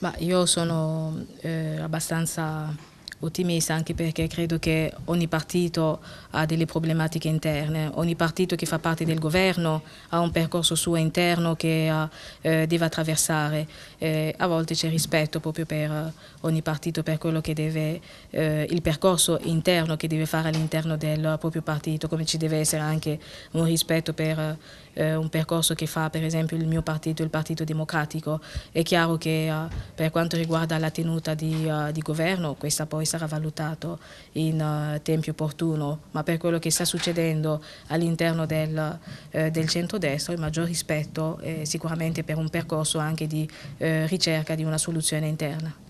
Ma io sono eh, abbastanza ottimista anche perché credo che ogni partito ha delle problematiche interne, ogni partito che fa parte del governo ha un percorso suo interno che eh, eh, deve attraversare, eh, a volte c'è rispetto proprio per ogni partito, per quello che deve, eh, il percorso interno che deve fare all'interno del proprio partito, come ci deve essere anche un rispetto per eh, un percorso che fa per esempio il mio partito, il Partito Democratico. È chiaro che eh, per quanto riguarda la tenuta di, di governo, questa poi sarà valutato in uh, tempi opportuno, ma per quello che sta succedendo all'interno del, eh, del centrodestra il maggior rispetto è sicuramente per un percorso anche di eh, ricerca di una soluzione interna.